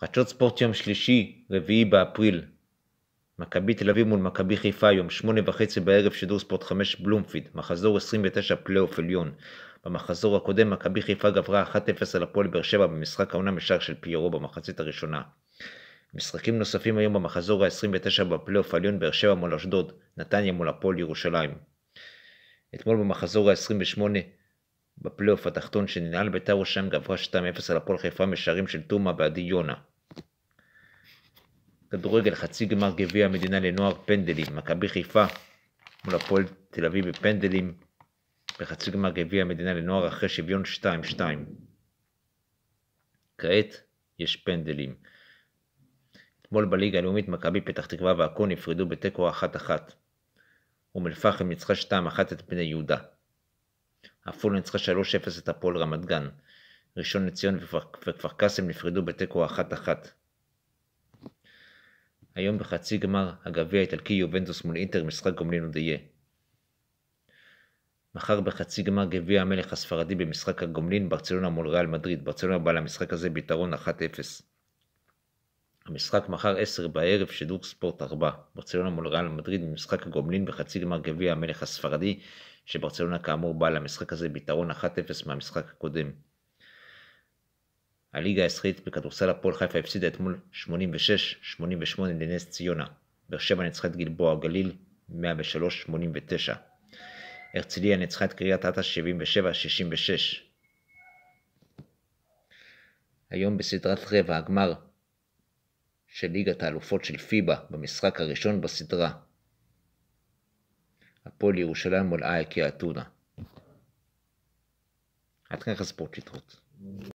חדשות ספורט יום שלישי, רביעי באפריל. מכבי תל אביב מול מכבי חיפה, יום שמונה וחצי בערב, שידור ספורט חמש בלומפיד, מחזור 29 פלייאוף עליון. במחזור הקודם, מכבי חיפה גברה 1-0 על הפועל באר שבע במשחק העונה משער של פיירו במחצית הראשונה. משחקים נוספים היום במחזור ה-29 בפלייאוף עליון באר שבע מול אשדוד, נתניה מול הפועל ירושלים. אתמול במחזור ה-28, בפלייאוף התחתון שננעל בית"ר ירושלים גבוה 2-0 על הפועל חיפה משערים של תומא ועדי יונה. כדורגל חצי גמר גביע המדינה לנוער פנדלים, מכבי חיפה מול הפועל תל אביב בפנדלים בחצי גמר גביע המדינה לנוער אחרי שוויון 2-2. כעת יש פנדלים. אתמול בליגה הלאומית מכבי פתח תקווה והכל נפרדו בתיקו 1-1. אום אל-פחם ניצחה 2-1 את בני יהודה. עפולה ניצחה 3-0 את הפועל רמת גן. ראשון לציון וכפר קאסם נפרדו בתיקו 1-1. היום בחצי גמר הגביע האיטלקי יובנטוס מול אינטר משחק גומלין עוד יהיה. מחר בחצי גמר גביע המלך הספרדי במשחק הגומלין ברצלונה מול ריאל מדריד. ברצלונה בא למשחק הזה ביתרון 1-0. המשחק מחר 10 בערב שידור ספורט 4, ברצלונה מול ריאל מדריד במשחק הגומלין בחצי גמר גביע המלך הספרדי, שברצלונה כאמור באה למשחק הזה ביתרון 1-0 מהמשחק הקודם. הליגה הישראלית בכדורסל הפועל חיפה הפסידה אתמול 86-88 לנס ציונה. באר שבע ניצחה את גלבוע הגליל 103-89. הרצליה ניצחה את קריית אתא 77-66. היום בסדרת רבע הגמר של ליגת האלופות של פיבה במשחק הראשון בסדרה. הפועל ירושלים מול אייקי אתונה. עד כאן הספורט לדחות.